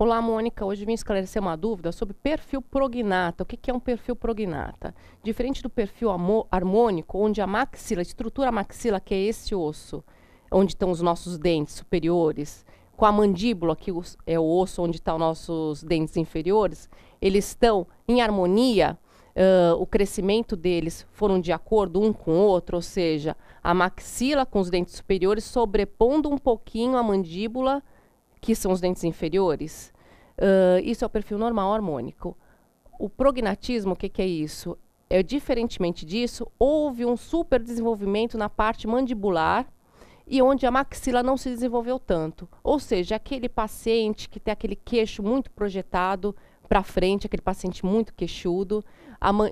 Olá, Mônica. Hoje vim esclarecer uma dúvida sobre perfil prognata. O que, é um perfil prognata? Diferente do perfil harmônico, onde a maxila, a estrutura maxila, que é esse osso, onde estão os nossos dentes superiores, com a mandíbula, que é o osso onde estão os nossos dentes inferiores, eles estão em harmonia, uh, o crescimento deles foram de acordo um com o outro, ou seja, a maxila com os dentes superiores sobrepondo um pouquinho a mandíbula, que são os dentes inferiores. Uh, isso é o perfil normal harmônico. O prognatismo, o que, que é isso? É, diferentemente disso, houve um super desenvolvimento na parte mandibular e onde a maxila não se desenvolveu tanto. Ou seja, aquele paciente que tem aquele queixo muito projetado para frente, aquele paciente muito queixudo,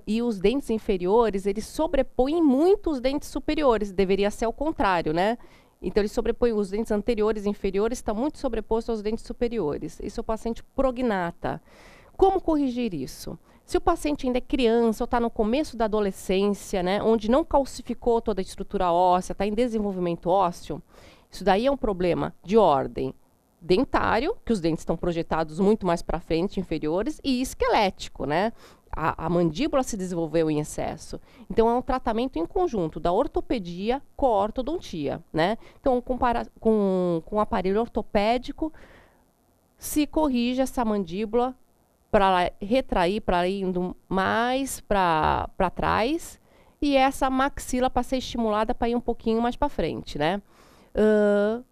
e os dentes inferiores, eles sobrepõem muito os dentes superiores, deveria ser o contrário, né? Então, ele sobrepõe os dentes anteriores e inferiores, está muito sobreposto aos dentes superiores. Isso é o paciente prognata. Como corrigir isso? Se o paciente ainda é criança ou está no começo da adolescência, né, onde não calcificou toda a estrutura óssea, está em desenvolvimento ósseo, isso daí é um problema de ordem dentário, que os dentes estão projetados muito mais para frente, inferiores, e esquelético, né? a, a, mandíbula se desenvolveu em excesso. Então, é um tratamento em conjunto da ortopedia com a ortodontia. Né? Então, com, o com, com aparelho ortopédico, se corrige essa mandíbula para retrair, para ir indo mais para trás, e essa maxila para ser estimulada para ir um pouquinho mais para frente. Né? Uh,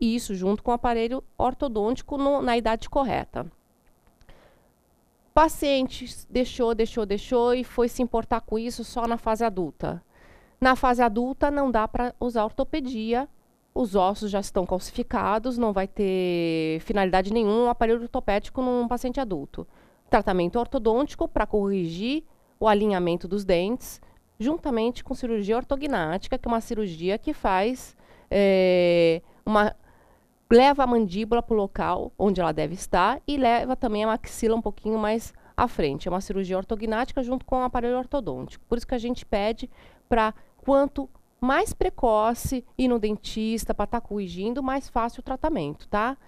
isso junto com o aparelho ortodôntico no, na idade correta paciente deixou, deixou, deixou e foi se importar com isso só na fase adulta. Na fase adulta não dá para usar ortopedia, os ossos já estão calcificados, não vai ter finalidade nenhum um aparelho ortopédico num paciente adulto. Tratamento ortodôntico para corrigir o alinhamento dos dentes, juntamente com cirurgia ortognática, que é uma cirurgia que faz é, uma leva a mandíbula para o local onde ela deve estar e leva também a maxila um pouquinho mais à frente. É uma cirurgia ortognática junto com o aparelho ortodôntico. Por isso que a gente pede para quanto mais precoce ir no dentista para estar tá corrigindo, mais fácil o tratamento, tá?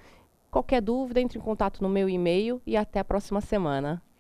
Qualquer dúvida, entre em contato no meu e-mail e até a próxima semana.